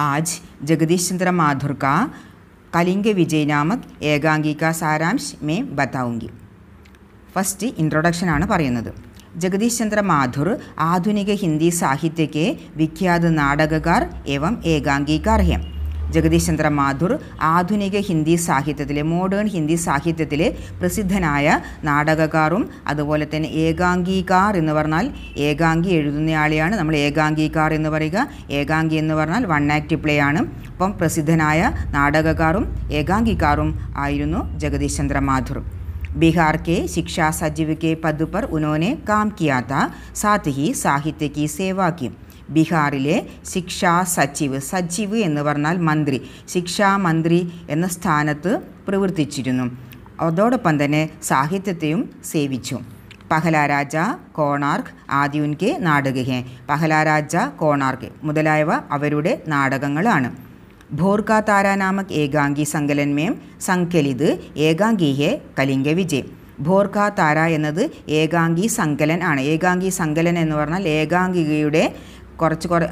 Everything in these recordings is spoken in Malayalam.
आज जगदीश चंद्र माथुर का कलिंग विजय नामक ഏകാംഗിക സാരാംശ് മേ ബതാവുങ്കി ഫസ്റ്റ് ഇൻട്രൊഡക്ഷനാണ് പറയുന്നത് ജഗദീഷ് ചന്ദ്ര മാഥുർ ആധുനിക ഹിന്ദി സാഹിത്യക്ക് വിഖ്യാത നാടകകാർ എവം ഏകാംഗീകാർ ഹെ ജഗദീശ് മാഥുർ ആധുനിക ഹിന്ദി സാഹിത്യത്തിലെ മോഡേൺ ഹിന്ദി സാഹിത്യത്തിലെ പ്രസിദ്ധനായ നാടകകാറും അതുപോലെ തന്നെ ഏകാംഗികാർ എന്ന് പറഞ്ഞാൽ ഏകാംഗി എഴുതുന്നയാളെയാണ് നമ്മൾ ഏകാംഗികാർ എന്ന് പറയുക ഏകാംഗി എന്ന് പറഞ്ഞാൽ വൺ ആക്ട് പ്ലേ ആണ് അപ്പം പ്രസിദ്ധനായ നാടകകാറും ഏകാംഗികാറും ആയിരുന്നു ജഗദീശ് ചന്ദ്ര മാഥുർ ബീഹാർ കെ ശിക്ഷാ सचिव के ഉനോനെ കാം उन्होंने काम किया था साथ ബീഹാറിലെ ശിക്ഷാ സച്ചിവ് സച്ചിവ് എന്ന് പറഞ്ഞാൽ മന്ത്രി ശിക്ഷാ മന്ത്രി എന്ന സ്ഥാനത്ത് പ്രവർത്തിച്ചിരുന്നു അതോടൊപ്പം തന്നെ സാഹിത്യത്തെയും സേവിച്ചു പഹലാരാജ കോണാർക്ക് ആദ്യുൻകെ നാടകഹെ പഹലാരാജ കോണാർക്ക് മുതലായവ അവരുടെ നാടകങ്ങളാണ് ഭോർക്ക താരാനാമക് ഏകാംഗി സങ്കലന്മേം സങ്കലിത് ഏകാംഗിയെ കലിംഗ വിജയ് ഭോർക്ക താര എന്നത് ഏകാംഗി സങ്കലൻ ആണ് ഏകാംഗി സങ്കലൻ എന്ന് പറഞ്ഞാൽ ഏകാംഗികയുടെ കുറച്ച് കുറ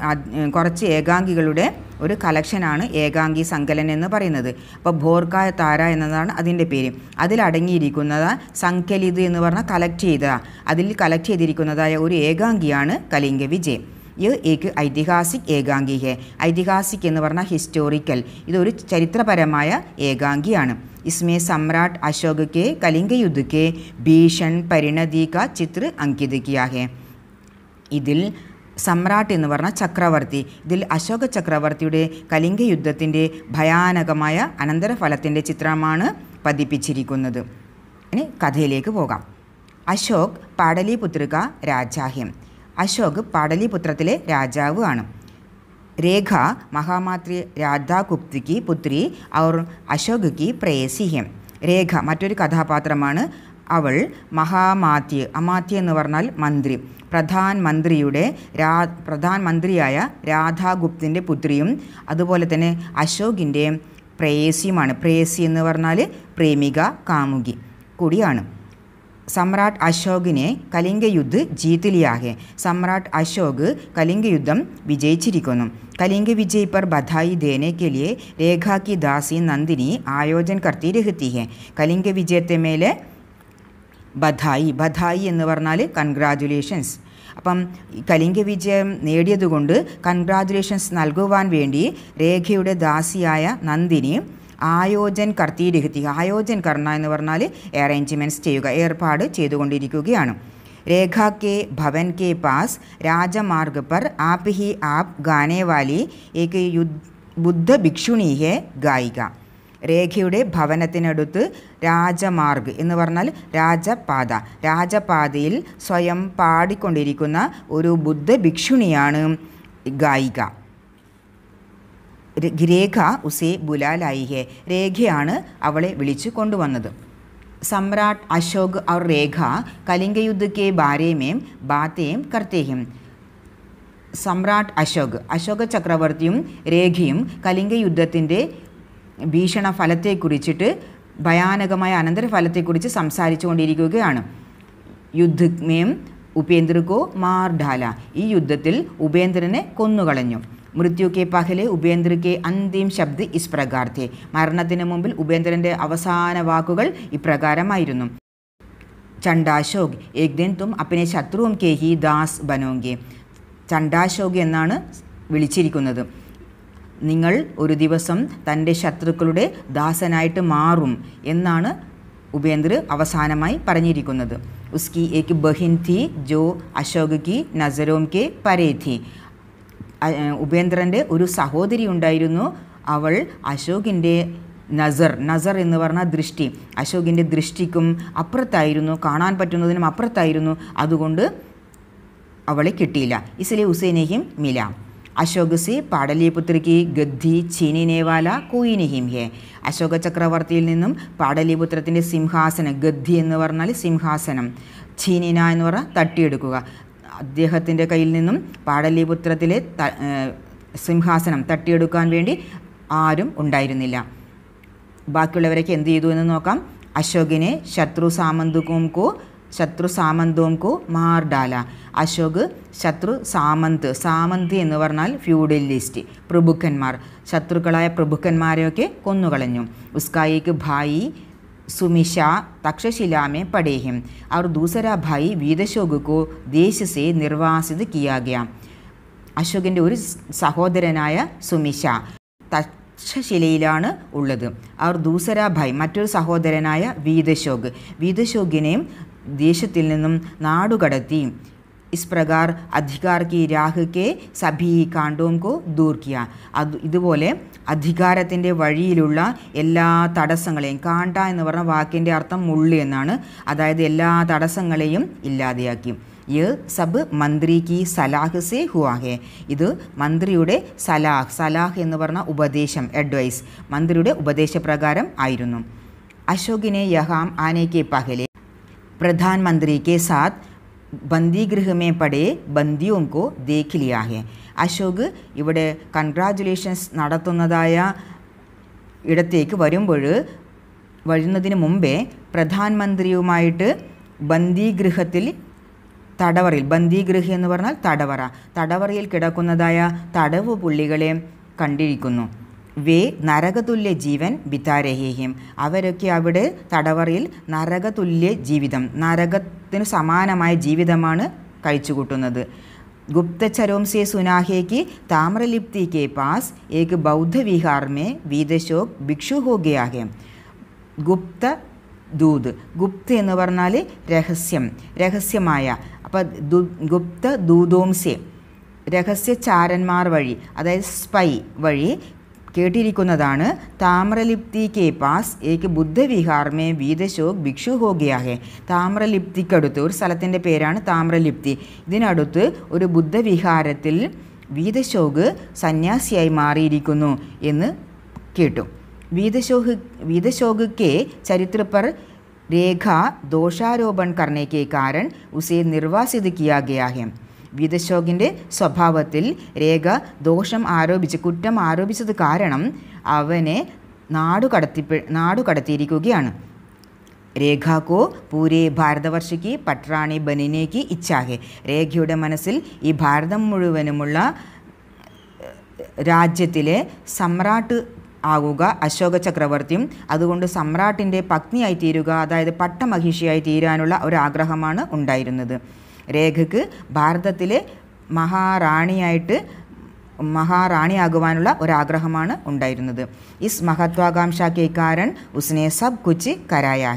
കുറച്ച് ഏകാംഗികളുടെ ഒരു കലക്ഷനാണ് ഏകാംഗി സങ്കലനം എന്ന് പറയുന്നത് അപ്പോൾ ഭോർക്കായ താര എന്നതാണ് അതിൻ്റെ പേര് അതിലടങ്ങിയിരിക്കുന്നത് സങ്കലിത് എന്ന് പറഞ്ഞാൽ കളക്ട് ചെയ്ത അതിൽ കളക്ട് ചെയ്തിരിക്കുന്നതായ ഒരു ഏകാംഗിയാണ് കലിംഗ വിജയ് യ് ഏക്ക് ഐതിഹാസിക് ഏകാംഗിക ഐതിഹാസിക് എന്ന് പറഞ്ഞാൽ ഹിസ്റ്റോറിക്കൽ ഇതൊരു ചരിത്രപരമായ ഏകാംഗിയാണ് ഇസ്മേ സമ്രാട്ട് अशोक കലിംഗ कलिंग ഭീഷൺ പരിണതിക ചിത്ര परिणति ഇതിൽ സമ്രാട്ട് എന്ന് പറഞ്ഞ ചക്രവർത്തി ഇതിൽ അശോക ചക്രവർത്തിയുടെ കലിംഗ യുദ്ധത്തിൻ്റെ ഭയാനകമായ അനന്തരഫലത്തിൻ്റെ ചിത്രമാണ് പതിപ്പിച്ചിരിക്കുന്നത് ഇനി കഥയിലേക്ക് പോകാം അശോക് പാടലിപുത്രിക രാജാഹ്യം അശോക് പാടലിപുത്രത്തിലെ രാജാവ് ആണ് രേഖ മഹാമാത്രി കുപ്തിക്ക് പുത്രി അവർ അശോക് പ്രേസിഹ്യം രേഖ മറ്റൊരു കഥാപാത്രമാണ് അവൾ മഹാമാത്യ അമാത്യ എന്ന് പറഞ്ഞാൽ മന്ത്രി പ്രധാൻ മന്ത്രിയുടെ രാ പ്രധാൻ മന്ത്രിയായ രാധാഗുപ്തിൻ്റെ പുത്രിയും അതുപോലെ തന്നെ അശോകിൻ്റെ പ്രേസിയുമാണ് പ്രേസി എന്ന് പറഞ്ഞാൽ പ്രേമിക കാമുകി കൂടിയാണ് സമ്രാട്ട് അശോകിനെ കലിംഗ യുദ്ധ ജീത്തിലിയാകെ സമ്രാട്ട് അശോക് കലിംഗ യുദ്ധം വിജയിച്ചിരിക്കുന്നു കലിംഗ വിജയ് പർ ബധായി ദേനെ രേഖാക്കി ദാസി നന്ദിനി ആയോജൻ കർത്തി രഹത്തിഹെ കലിംഗ വിജയത്തെ മേലെ ബധായി ബധായി എന്ന് പറഞ്ഞാൽ കൺഗ്രാജുലേഷൻസ് അപ്പം കലിംഗ വിജയം നേടിയതുകൊണ്ട് കൺഗ്രാജുലേഷൻസ് നൽകുവാൻ വേണ്ടി രേഖയുടെ ദാസിയായ നന്ദിനി ആയോജൻ കർത്തിയിരിഹത്തി ആയോജൻ കർണ എന്ന് പറഞ്ഞാൽ അറേഞ്ച്മെൻറ്റ്സ് ചെയ്യുക ഏർപ്പാട് ചെയ്തുകൊണ്ടിരിക്കുകയാണ് രേഖ കെ ഭവൻ കെ പാസ് രാജമാർഗ് പർ ആപ് ഹി ആപ് ഗാനേവാലി ഏക് യുദ്ധ ബുദ്ധ ഭിക്ഷുണീഹെ ഗായിക രേഖയുടെ ഭവനത്തിനടുത്ത് രാജമാർഗ് എന്ന് പറഞ്ഞാൽ രാജപാത രാജപാതയിൽ സ്വയം പാടിക്കൊണ്ടിരിക്കുന്ന ഒരു ബുദ്ധ ഭിക്ഷുണിയാണ് ഗായിക രേഖ ഉസേ ബുലാലായിഹെ രേഖയാണ് അവളെ വിളിച്ചു കൊണ്ടുവന്നത് സമ്രാട്ട് അശോക് ഔർ രേഖ കലിംഗ ഭാര്യമേം ബാരേമേം കർത്തേഹ്യം സമ്രാട്ട് അശോക് അശോക ചക്രവർത്തിയും രേഖയും കലിംഗ ഭീഷണ ഫലത്തെക്കുറിച്ചിട്ട് ഭയാനകമായ അനന്തരഫലത്തെക്കുറിച്ച് സംസാരിച്ചു കൊണ്ടിരിക്കുകയാണ് യുദ്ധമേം ഉപേന്ദ്രകോ മാർഢാല ഈ യുദ്ധത്തിൽ ഉപേന്ദ്രനെ കൊന്നുകളഞ്ഞു മൃത്യുക്കെ പഹലെ ഉപേന്ദ്രക്കെ അന്തിം ശബ്ദ് ഇസ്പ്രകാർത്തെ മരണത്തിന് മുമ്പിൽ ഉപേന്ദ്രൻ്റെ അവസാന വാക്കുകൾ ഇപ്രകാരമായിരുന്നു ചണ്ടാശോക് ഏകദിൻ തും അപ്പനെ ശത്രുവും കെ ഹി ദാസ് ബനോങ്കെ ചണ്ടാശോക് എന്നാണ് വിളിച്ചിരിക്കുന്നത് നിങ്ങൾ ഒരു ദിവസം തൻ്റെ ശത്രുക്കളുടെ ദാസനായിട്ട് മാറും എന്നാണ് ഉപേന്ദ്ര അവസാനമായി പറഞ്ഞിരിക്കുന്നത് ഉസ്കി ഏക്ക് ബഹിൻ തി ജോ അശോക് കി നസരോം കെ പരേ തി ഉപേന്ദ്രൻ്റെ ഒരു സഹോദരി ഉണ്ടായിരുന്നു അവൾ അശോകിൻ്റെ നസർ നസർ എന്ന് പറഞ്ഞ ദൃഷ്ടി അശോകിൻ്റെ ദൃഷ്ടിക്കും അപ്പുറത്തായിരുന്നു കാണാൻ പറ്റുന്നതിനും അപ്പുറത്തായിരുന്നു അതുകൊണ്ട് അവളെ കിട്ടിയില്ല ഇസിലെ ഹുസൈനേഹിം മിലാം अशोक से പാടലീപുത്രി കി ഗദ്ധി ചീനിനേവാല കൂയിനിഹിം ഹെ അശോക ചക്രവർത്തിയിൽ നിന്നും പാടലീപുത്രത്തിൻ്റെ സിംഹാസനം ഗദ്ധി എന്ന് പറഞ്ഞാൽ സിംഹാസനം ചീനിന എന്ന് പറഞ്ഞാൽ തട്ടിയെടുക്കുക അദ്ദേഹത്തിൻ്റെ കയ്യിൽ നിന്നും പാടലീപുത്രത്തിലെ സിംഹാസനം തട്ടിയെടുക്കാൻ വേണ്ടി ആരും ഉണ്ടായിരുന്നില്ല ബാക്കിയുള്ളവരൊക്കെ എന്ത് ചെയ്തു എന്ന് നോക്കാം അശോകിനെ ശത്രു സാമന്തകുംകോ ശത്രു സാമന്തവും സാമന്തോംകു മാർഡാല അശോക് ശത്രു സാമന്ത് സാമന്ത് എന്ന് പറഞ്ഞാൽ ഫ്യൂഡലിസ്റ്റ് പ്രഭുക്കന്മാർ ശത്രുക്കളായ പ്രഭുക്കന്മാരെയൊക്കെ കൊന്നുകളഞ്ഞു ഉസ്കായിക്ക് ഭായി സുമിഷ तक्षशिला में അവർ हैं ഭായി दूसरा भाई वीरशोग को देश से ഒരു സഹോദരനായ സുമിഷ തക്ഷശിലയിലാണ് ഉള്ളത് അവർ ദൂസരാഭായ് മറ്റൊരു സഹോദരനായ വീതശോക് വീതശോകിനെയും ദേശത്തിൽ നിന്നും നാടുകടത്തി ഇസ്പ്രകാർ प्रकार കി രാഹ് കെ സഭി കാണ്ടോം കോ ദൂർക്കിയ അത് ഇതുപോലെ അധികാരത്തിൻ്റെ വഴിയിലുള്ള എല്ലാ തടസ്സങ്ങളെയും കാണ്ട എന്ന് പറഞ്ഞ വാക്കിൻ്റെ അർത്ഥം മുള്ളി എന്നാണ് അതായത് എല്ലാ തടസ്സങ്ങളെയും ഇല്ലാതെയാക്കി യ് സബ് മന്ത്രി കി സലാഹ് സെ ഹുവാഹെ ഇത് മന്ത്രിയുടെ സലാഹ് സലാഹ് എന്ന് പറഞ്ഞ ഉപദേശം അഡ്വൈസ് മന്ത്രിയുടെ ഉപദേശപ്രകാരം ആയിരുന്നു അശോകിനെ യഹാം ആനയ്ക്ക് പഹലെ പ്രധാനമന്ത്രി കെ സാത് ബന്ദി ഗൃഹമേ പടേ ബന്ദിയോങ്കോ ദേഖിലിയാഹെ അശോക് ഇവിടെ കൺഗ്രാജുലേഷൻസ് നടത്തുന്നതായ ഇടത്തേക്ക് വരുമ്പോൾ വരുന്നതിന് മുമ്പേ പ്രധാനമന്ത്രിയുമായിട്ട് ബന്ദിഗൃഹത്തിൽ തടവറയിൽ ബന്ദിഗൃഹ എന്ന് പറഞ്ഞാൽ തടവറ തടവറയിൽ കിടക്കുന്നതായ തടവ് പുള്ളികളെ കണ്ടിരിക്കുന്നു വേ നരകതുല്യ ജീവൻ ബിതാരഹീഹിം അവരൊക്കെ അവിടെ തടവറയിൽ നരകതുല്യ ജീവിതം നരകത്തിന് സമാനമായ ജീവിതമാണ് കഴിച്ചുകൂട്ടുന്നത് गुप्तचरों से सुना है कि ताम्रलिप्ति के पास एक बौद्ध विहार में ദൂത് ഗുപ്ത എന്ന് പറഞ്ഞാൽ രഹസ്യം രഹസ്യമായ അപ്പം ദു ഗുപ്ത ദൂതോംസെ രഹസ്യചാരന്മാർ വഴി അതായത് സ്പൈ വഴി കേട്ടിരിക്കുന്നതാണ് താമ്രലിപ്തി കെ പാസ് ഏക്ക് ബുദ്ധവിഹാർമേ വീതശോക് ഭിക്ഷു ഹോഗിയാഹെ താമ്രലിപ്തിക്കടുത്ത് ഒരു സ്ഥലത്തിൻ്റെ പേരാണ് താമ്രലിപ്തി ഇതിനടുത്ത് ഒരു ബുദ്ധവിഹാരത്തിൽ വീതശോക് സന്യാസിയായി മാറിയിരിക്കുന്നു എന്ന് കേട്ടു വീതശോഹ് വീതശോകെ ചരിത്രപ്പർ രേഖ ദോഷാരോപൺ करने के ഉസേ उसे വീതശോകിൻ്റെ സ്വഭാവത്തിൽ രേഖ ദോഷം ആരോപിച്ച് കുറ്റം ആരോപിച്ചത് കാരണം അവനെ നാടു കടത്തി നാടു കടത്തിയിരിക്കുകയാണ് രേഖ കോ പൂരെ ഭാരതവർഷയ്ക്ക് പട്രാണി ബനിനേക്ക് ഇച്ഛാഹെ രേഖയുടെ മനസ്സിൽ ഈ ഭാരതം മുഴുവനുമുള്ള രാജ്യത്തിലെ സമ്രാട്ട് ആകുക അശോക ചക്രവർത്തിയും അതുകൊണ്ട് സമ്രാട്ടിൻ്റെ പത്നിയായി തീരുക അതായത് പട്ടമഹിഷിയായി തീരാനുള്ള ഒരു ഉണ്ടായിരുന്നത് രേഖക്ക് ഭാരതത്തിലെ മഹാറാണിയായിട്ട് മഹാറാണിയാകുവാനുള്ള ഒരാഗ്രഹമാണ് ഉണ്ടായിരുന്നത് ഇസ് മഹത്വാകാംക്ഷ കെ കാരൺ ഉസ്നെ സബ് കുച്ച് കരായാ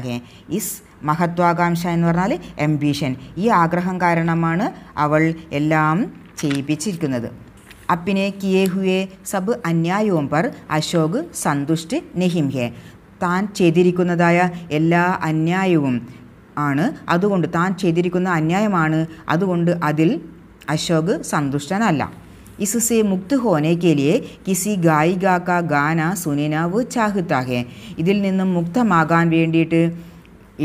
ഇസ് മഹത്വാകാംക്ഷ എന്ന് പറഞ്ഞാൽ എംബിഷൻ ഈ ആഗ്രഹം കാരണമാണ് അവൾ എല്ലാം ചെയ്യിപ്പിച്ചിരിക്കുന്നത് അപ്പിനെ കിയേഹുയെ സബ് അന്യായവും പർ അശോക് സന്തുഷ്ട് നെഹിംഹെ ഹേ താൻ ചെയ്തിരിക്കുന്നതായ എല്ലാ അന്യായവും ആണ് അതുകൊണ്ട് താൻ ചെയ്തിരിക്കുന്ന അന്യായമാണ് അതുകൊണ്ട് അതിൽ അശോക് സന്തുഷ്ടനല്ല इससे മുക്ത് ഹോനെ കെ കിസി ഗായിക കാ ഗാന സുനിനാവ് വ ഇതിൽ നിന്നും മുക്തമാകാൻ വേണ്ടിയിട്ട്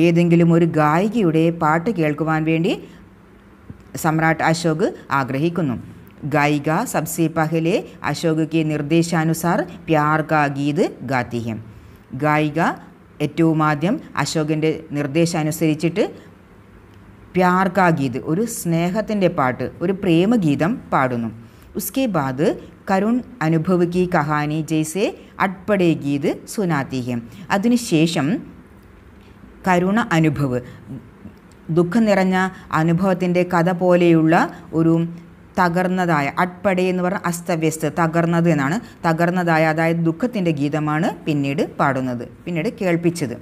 ഏതെങ്കിലും ഒരു ഗായികയുടെ പാട്ട് കേൾക്കുവാൻ വേണ്ടി സമ്രാട്ട് അശോക് ആഗ്രഹിക്കുന്നു ഗായിക സബ്സെ പഹലെ അശോക് കെ നിർദ്ദേശാനുസാർ പ്യാർ കാ ഗീത് ഗാത്തിഹ്യം ഗായിക ഏറ്റവും ആദ്യം അശോകൻ്റെ നിർദ്ദേശമനുസരിച്ചിട്ട് പ്യാർ ഗീത് ഒരു സ്നേഹത്തിൻ്റെ പാട്ട് ഒരു പ്രേമഗീതം പാടുന്നു ഉസ്കെ ബാദ് കരുൺ കി കഹാനി ജയ്സെ അട്പടേ ഗീത് സുനാത്തിഹ്യം അതിനുശേഷം കരുണ അനുഭവ് ദുഃഖം നിറഞ്ഞ അനുഭവത്തിൻ്റെ കഥ പോലെയുള്ള ഒരു തകർന്നതായ അട്പടെ എന്ന് പറഞ്ഞ അസ്തവ്യസ്ത തകർന്നത് എന്നാണ് തകർന്നതായ അതായത് ദുഃഖത്തിൻ്റെ ഗീതമാണ് പിന്നീട് പാടുന്നത് പിന്നീട് കേൾപ്പിച്ചത്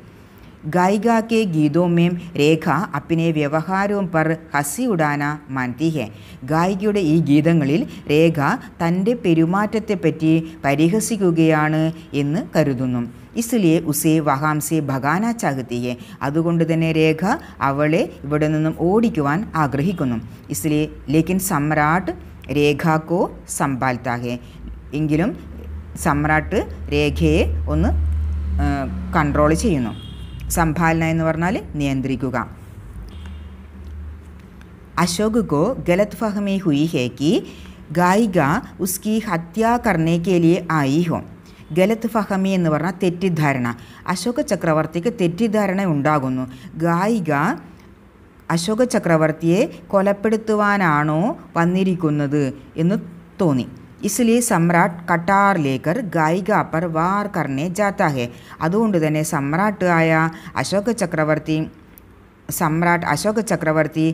ഗായിക കെ ഗീതോമേം രേഖ അപ്പിനെ വ്യവഹാരവും പർ ഹസി ഉഡാന മാൻതി ഹെ ഗായികയുടെ ഈ ഗീതങ്ങളിൽ രേഖ തൻ്റെ പെരുമാറ്റത്തെപ്പറ്റി പരിഹസിക്കുകയാണ് എന്ന് കരുതുന്നു ഇസ്ലിയെ ഉസേ വഹാംസെ ഭഗാന ചാകത്തിയെ അതുകൊണ്ട് തന്നെ രേഖ അവളെ ഇവിടെ നിന്നും ഓടിക്കുവാൻ ആഗ്രഹിക്കുന്നു ഇസ്ലിയെ ലേക്കിൻ സമ്രാട്ട് രേഖാക്കോ സമ്പാൽത്താകെ എങ്കിലും സമ്രാട്ട് രേഖയെ ഒന്ന് കൺട്രോൾ ചെയ്യുന്നു സംഭാലന എന്ന് പറഞ്ഞാൽ നിയന്ത്രിക്കുക അശോക് കോ ഗലത് ഫഹമേ ഹുയി ഹേ ഗായിക ഉസ്കി ഹത്യ കർണേ ആയി ഹോ ഗലത്ത് ഫഹമി എന്ന് പറഞ്ഞാൽ തെറ്റിദ്ധാരണ അശോക ചക്രവർത്തിക്ക് തെറ്റിദ്ധാരണ ഉണ്ടാകുന്നു ഗായിക അശോക ചക്രവർത്തിയെ കൊലപ്പെടുത്തുവാനാണോ വന്നിരിക്കുന്നത് എന്ന് തോന്നി ഇസ്ലി സമ്രാട്ട് കട്ടാർ കട്ടാറിലേക്കർ ഗായിക അപ്പർ വാർ കർണെ ജാത്ത അതുകൊണ്ട് തന്നെ സമ്രാട്ട് ആയ അശോക ചക്രവർത്തി സമ്രാട്ട് അശോക ചക്രവർത്തി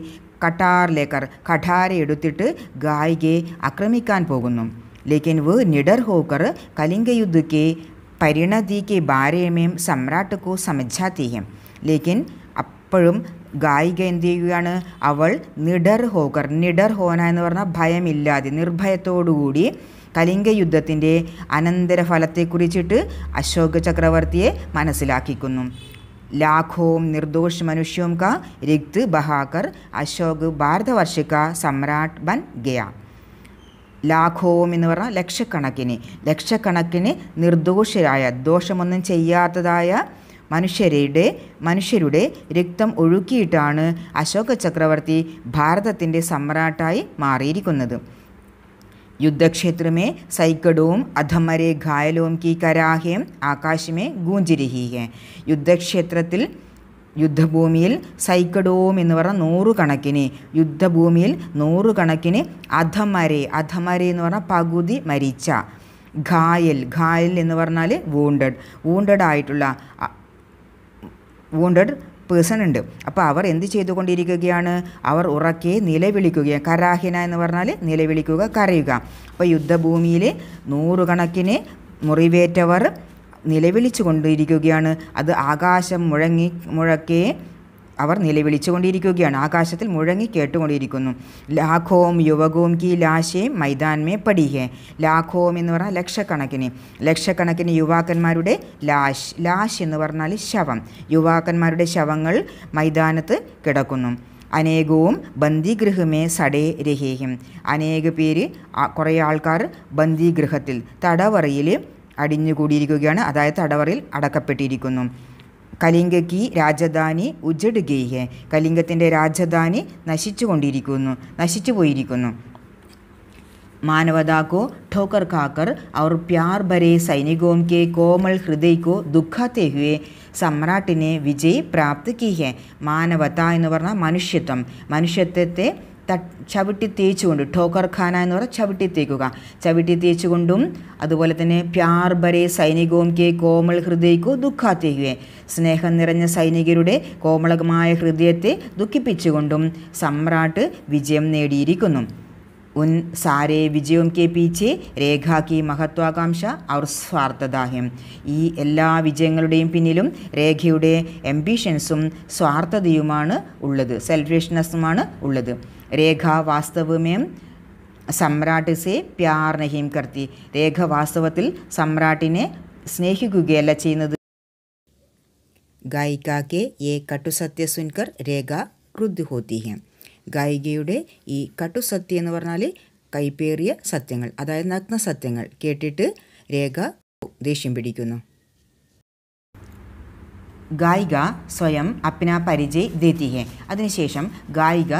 കട്ടാറിലേക്കർ കഠാര എടുത്തിട്ട് ഗായികയെ ആക്രമിക്കാൻ പോകുന്നു लेकिन वह निडर होकर कलिंग युद्ध के പരിണതി കെ ബാരേമയും സമ്രാട്ട് കോ സമജാത്തിയും ലേക്കിൻ അപ്പോഴും ഗായിക എന്ത് ചെയ്യുകയാണ് അവൾ നിഡർ ഹോകർ നിഡർ ഹോന എന്ന് പറഞ്ഞാൽ ഭയമില്ലാതെ നിർഭയത്തോടുകൂടി കലിംഗ യുദ്ധത്തിൻ്റെ അനന്തരഫലത്തെക്കുറിച്ചിട്ട് അശോക ചക്രവർത്തിയെ മനസ്സിലാക്കിക്കുന്നു ലാഖോം നിർദോഷ് മനുഷ്യോം കാ രക്ത് ബഹാകർ അശോക് ഭാരതവർഷിക സമ്രാട്ട് ബൻ ഗയ ലാഘവം എന്ന് പറഞ്ഞാൽ ലക്ഷക്കണക്കിന് ലക്ഷക്കണക്കിന് നിർദോഷരായ ദോഷമൊന്നും ചെയ്യാത്തതായ മനുഷ്യരുടെ മനുഷ്യരുടെ രക്തം ഒഴുക്കിയിട്ടാണ് അശോക ചക്രവർത്തി ഭാരതത്തിൻ്റെ സമ്രാട്ടായി മാറിയിരിക്കുന്നത് യുദ്ധക്ഷേത്രമേ സൈക്കടവും सैकड़ों അധമരെ ഘായലോം കി കരാഹേം ആകാശമേ ഗൂഞ്ചിരിഹീഹേ യുദ്ധക്ഷേത്രത്തിൽ യുദ്ധഭൂമിയിൽ സൈക്കഡോം എന്ന് പറഞ്ഞാൽ നൂറുകണക്കിന് യുദ്ധഭൂമിയിൽ നൂറുകണക്കിന് അധമരെ അധമരെ എന്ന് പറഞ്ഞാൽ പകുതി മരിച്ച ഘായൽ ഘായൽ എന്ന് പറഞ്ഞാൽ വൂണ്ടഡ് വൂണ്ടഡ് ആയിട്ടുള്ള വൂണ്ടഡ് പേഴ്സൺ ഉണ്ട് അപ്പോൾ അവർ എന്ത് ചെയ്തുകൊണ്ടിരിക്കുകയാണ് അവർ ഉറക്കെ നിലവിളിക്കുകയാണ് കരാഹിന എന്ന് പറഞ്ഞാൽ നിലവിളിക്കുക കരയുക അപ്പോൾ യുദ്ധഭൂമിയിൽ നൂറുകണക്കിന് മുറിവേറ്റവർ നിലവിളിച്ചു കൊണ്ടിരിക്കുകയാണ് അത് ആകാശം മുഴങ്ങി മുഴക്കേ അവർ നിലവിളിച്ചു കൊണ്ടിരിക്കുകയാണ് ആകാശത്തിൽ മുഴങ്ങി കേട്ടുകൊണ്ടിരിക്കുന്നു ലാഖോം യുവകോം കി ലാശേ മൈതാൻമേ പഠിഹേ ലാഖോം എന്ന് പറഞ്ഞാൽ ലക്ഷക്കണക്കിന് ലക്ഷക്കണക്കിന് യുവാക്കന്മാരുടെ ലാശ് ലാശ് എന്ന് പറഞ്ഞാൽ ശവം യുവാക്കന്മാരുടെ ശവങ്ങൾ മൈതാനത്ത് കിടക്കുന്നു അനേകവും ബന്ദിഗൃഹമേ സടേ രഹേഹിം അനേക പേര് കുറേ ആൾക്കാർ ബന്ദിഗൃഹത്തിൽ തടവറയിൽ അടിഞ്ഞുകൂടിയിരിക്കുകയാണ് അതായത് തടവറയിൽ അടക്കപ്പെട്ടിരിക്കുന്നു കലിംഗക്ക് രാജധാനി ഉജഡുകയെ കലിംഗത്തിൻ്റെ രാജധാനി നശിച്ചു കൊണ്ടിരിക്കുന്നു നശിച്ചു പോയിരിക്കുന്നു മാനവതാക്കോ ഠോക്കർ കാക്കർ खाकर और प्यार भरे കെ के कोमल हृदय को दुखाते हुए सम्राट ने विजय प्राप्त की है എന്ന് പറഞ്ഞാൽ മനുഷ്യത്വം മനുഷ്യത്വത്തെ ചവിട്ടി തേച്ചുകൊണ്ട് ടോക്കർ ഖാന എന്ന് പറഞ്ഞാൽ ചവിട്ടി തേക്കുക ചവിട്ടി തേച്ചുകൊണ്ടും അതുപോലെ തന്നെ പ്യാർ ബരെ സൈനികവും കെ കോമൾ ഹൃദയക്കോ ദുഃഖാത്തേക്കുവേ സ്നേഹം നിറഞ്ഞ സൈനികരുടെ കോമളകമായ ഹൃദയത്തെ ദുഃഖിപ്പിച്ചുകൊണ്ടും സമ്രാട്ട് വിജയം നേടിയിരിക്കുന്നു ഉൻ സാരെ വിജയം കെ പീച്ചെ രേഖാക്കി മഹത്വാകാംക്ഷ അവർ സ്വാർത്ഥദാഹ്യം ഈ എല്ലാ വിജയങ്ങളുടെയും പിന്നിലും രേഖയുടെ എംബിഷൻസും സ്വാർത്ഥതയുമാണ് ഉള്ളത് സെൽഫിഷ്നെസ്സുമാണ് ഉള്ളത് രേഖ വാസ്തവമേം സമ്രാട്ട് സെ പ്യാർ നഹീം കർത്തി രേഖ വാസ്തവത്തിൽ സമ്രാട്ടിനെ സ്നേഹിക്കുകയല്ല ചെയ്യുന്നത് ഗായിക്കാക്കെ യെ കട്ടുസത്യസുൻകർ രേഖ ക്രുദ്ധുഹോത്തിഹ്യം ഗായികയുടെ ഈ സത്യം എന്ന് പറഞ്ഞാൽ കൈപ്പേറിയ സത്യങ്ങൾ അതായത് നഗ്ന സത്യങ്ങൾ കേട്ടിട്ട് രേഖ ദേഷ്യം പിടിക്കുന്നു ഗായിക സ്വയം അപ്ന പരിചയ ദേത്തിയെ അതിനുശേഷം ഗായിക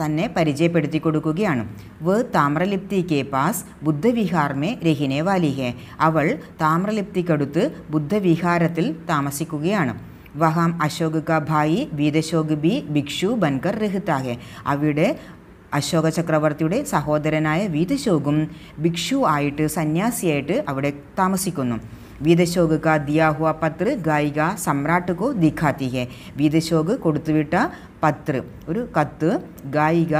തന്നെ പരിചയപ്പെടുത്തി കൊടുക്കുകയാണ് വ താമ്രലിപ്തി കെ പാസ് ബുദ്ധവിഹാർമേ രഹിനെ വാലിഹെ അവൾ താമ്രലിപ്തിക്കടുത്ത് ബുദ്ധവിഹാരത്തിൽ താമസിക്കുകയാണ് വഹാം അശോക് ക ഭായി വീതശോക് ബി ഭിക്ഷു ബൻകർ രഹിത്താകെ അവിടെ അശോക ചക്രവർത്തിയുടെ സഹോദരനായ വീതശോകും ഭിക്ഷു ആയിട്ട് സന്യാസിയായിട്ട് അവിടെ താമസിക്കുന്നു വീതശോക കാ ദിയാ ഹുവ ഗായിക സമ്രാട്ട് കോ ദിഖാത്തി വീതശോക് കൊടുത്തുവിട്ട പത്ര് ഒരു കത്ത് ഗായിക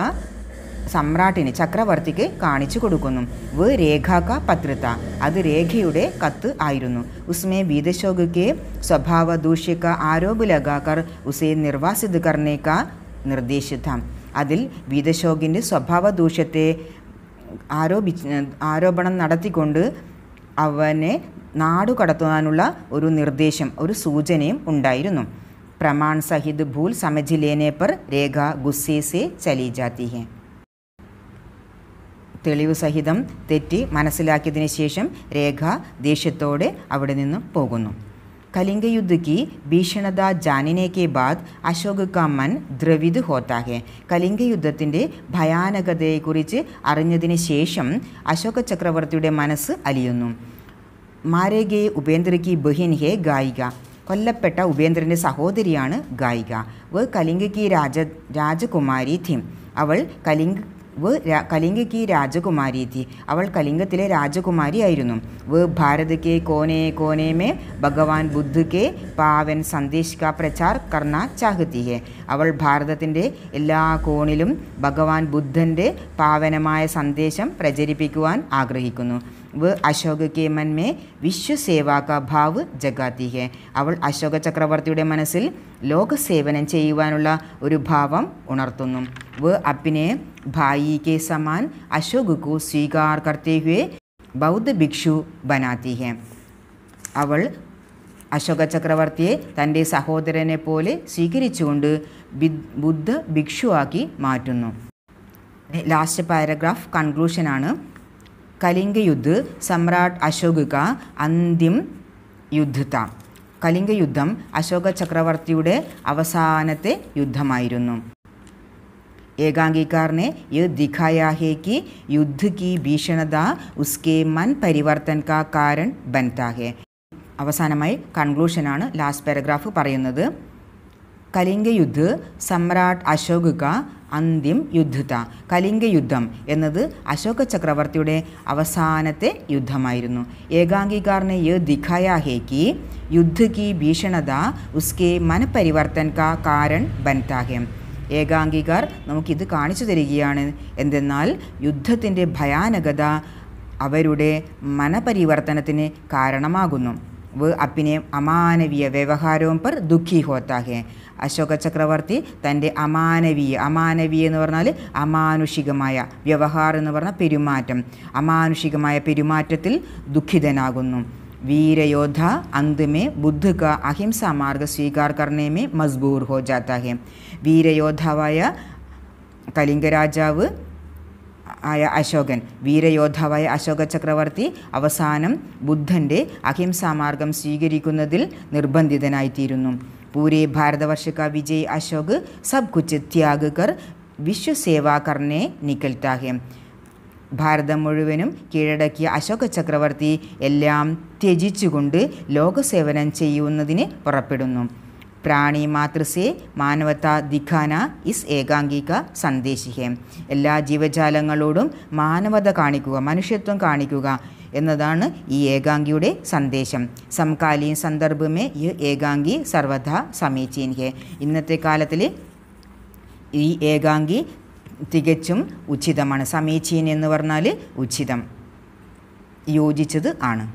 സമ്രാട്ടിന് ചക്രവർത്തിക്ക് കാണിച്ചു കൊടുക്കുന്നു വ് രേഖാക്ക പത്രിത അത് രേഖയുടെ കത്ത് ആയിരുന്നു ഉസ്മേ വീതശോകയ്ക്ക് സ്വഭാവ ദൂഷ്യക്ക ആരോപ് ലഗാക്കർ ഉസേ നിർവാസിത് കർണേക്ക നിർദ്ദേശിത അതിൽ വീതശോകിൻ്റെ സ്വഭാവ ദൂഷ്യത്തെ ആരോപി ആരോപണം നടത്തിക്കൊണ്ട് അവനെ നാടുകടത്തുവാനുള്ള ഒരു നിർദ്ദേശം ഒരു സൂചനയും ഉണ്ടായിരുന്നു പ്രമാൺ सहित ഭൂൽ समझ രേഖ ഗുസ്സേസെ रेगा തെളിവ് സഹിതം തെറ്റി മനസ്സിലാക്കിയതിനു ശേഷം രേഖ ദേഷ്യത്തോടെ അവിടെ നിന്നും പോകുന്നു കലിംഗ युद्ध ഭീഷണത ജാനിനെ ബാദ് അശോക് കമ്മൻ ദ്രവിദ് ഹോത്താഹെ കലിംഗ യുദ്ധത്തിൻ്റെ ഭയാനകതയെക്കുറിച്ച് അറിഞ്ഞതിന് ശേഷം അശോക ചക്രവർത്തിയുടെ മനസ്സ് അലിയുന്നു മാരേഗെ ഉപേന്ദ്രയ്ക്ക് ബഹിൻഹെ ഗായിക കൊല്ലപ്പെട്ട ഉപേന്ദ്രൻ്റെ സഹോദരിയാണ് ഗായിക വ കലിംഗയ്ക്ക് രാജ രാജകുമാരി ധിം അവൾ കലിംഗ് വ് കലിംഗയ്ക്ക് രാജകുമാരീതി അവൾ കലിംഗത്തിലെ രാജകുമാരിയായിരുന്നു വ് ഭാരത് കെ കോനെ കോനെ മേ ഭഗവാൻ ബുദ്ധ് കെ പാവൻ സന്ദേശ് കാ പ്രചാർ കർണ ചാഹത്തി ഹെ അവൾ ഭാരതത്തിൻ്റെ എല്ലാ കോണിലും ഭഗവാൻ ബുദ്ധൻ്റെ പാവനമായ സന്ദേശം പ്രചരിപ്പിക്കുവാൻ ആഗ്രഹിക്കുന്നു व അശോക കേമന്മേ വിശ്വസേവാക ഭാവ് ഹെ അവൾ അശോക ചക്രവർത്തിയുടെ മനസ്സിൽ ലോകസേവനം ചെയ്യുവാനുള്ള ഒരു ഭാവം ഉണർത്തുന്നു വ് അപ്പിനെ ഭായി കെ സമാൻ അശോകു സ്വീകാർ കർത്തേ ഹുവേ ബൗദ്ധ ഭിക്ഷു ബനാത്തി ഹെ അവൾ അശോക ചക്രവർത്തിയെ തൻ്റെ സഹോദരനെ പോലെ സ്വീകരിച്ചുകൊണ്ട് ബുദ്ധ ഭിക്ഷുവാക്കി മാറ്റുന്നു ലാസ്റ്റ് പാരഗ്രാഫ് കൺക്ലൂഷനാണ് കലിംഗ യുദ്ധ് സമ്രാട്ട് അശോകുക അന്തിം യുദ്ധത കലിംഗ യുദ്ധം അശോക ചക്രവർത്തിയുടെ അവസാനത്തെ യുദ്ധമായിരുന്നു ഏകാംഗീകാരനെ ने यह കി है कि ഉസ്കേ മൻ പരിവർത്തൻ उसके मन അവസാനമായി കൺക്ലൂഷനാണ് ലാസ്റ്റ് പാരഗ്രാഫ് പറയുന്നത് കലിംഗ യുദ്ധ് സമ്രാട്ട് അശോക അന്ത്യം യുദ്ധത കലിംഗ യുദ്ധം എന്നത് അശോക ചക്രവർത്തിയുടെ അവസാനത്തെ യുദ്ധമായിരുന്നു ഏകാംഗീകാരനെ യു ദിഖയാഹേക്ക് യുദ്ധ കി ഭീഷണത ഉസ്കെ മനപരിവർത്തൻ കാ കാരൺ ബൻതാഹേം ഏകാംഗീകാർ നമുക്കിത് കാണിച്ചു തരികയാണ് എന്തെന്നാൽ യുദ്ധത്തിൻ്റെ ഭയാനകത അവരുടെ മനപരിവർത്തനത്തിന് കാരണമാകുന്നു വ് അപ്പിനെ അമാനവീയ വ്യവഹാരവും പർ ദുഃഖി ഹോത്താഹേ അശോക ചക്രവർത്തി തൻ്റെ അമാനവീയ അമാനവീയ എന്ന് പറഞ്ഞാൽ അമാനുഷികമായ വ്യവഹാർ എന്ന് പറഞ്ഞാൽ പെരുമാറ്റം അമാനുഷികമായ പെരുമാറ്റത്തിൽ ദുഃഖിതനാകുന്നു वीरयोद्धा अंत में बुद्ध का अहिंसा मार्ग स्वीकार करने में मजबूर हो जाता വീരയോദ്ധാവായ കലിംഗരാജാവ് ആയ അശോകൻ വീരയോദ്ധാവായ അശോക ചക്രവർത്തി അവസാനം ബുദ്ധൻ്റെ അഹിംസാമാർഗം സ്വീകരിക്കുന്നതിൽ നിർബന്ധിതനായിത്തീരുന്നു पूरे भारतवर्ष का विजय अशोक सब कुछ त्याग कर सेवा करने निकलता है ഭാരതം മുഴുവനും കീഴടക്കിയ അശോക ചക്രവർത്തി എല്ലാം ത്യജിച്ചുകൊണ്ട് ലോകസേവനം ചെയ്യുന്നതിന് പുറപ്പെടുന്നു പ്രാണി മാതൃസേ മാനവത്ത ദിഖാന ഇസ് ഏകാംഗിക സന്ദേശിഹേ എല്ലാ ജീവജാലങ്ങളോടും മാനവത കാണിക്കുക മനുഷ്യത്വം കാണിക്കുക എന്നതാണ് ഈ ഏകാംഗിയുടെ സന്ദേശം സമകാലീൻ സന്ദർഭമേ ഈ ഏകാംഗി സർവധ സമീചീൻ ഹെ ഇന്നത്തെ കാലത്തിൽ ഈ ഏകാംഗി തികച്ചും ഉചിതമാണ് സമീചീൻ എന്ന് പറഞ്ഞാൽ ഉചിതം യോജിച്ചത് ആണ്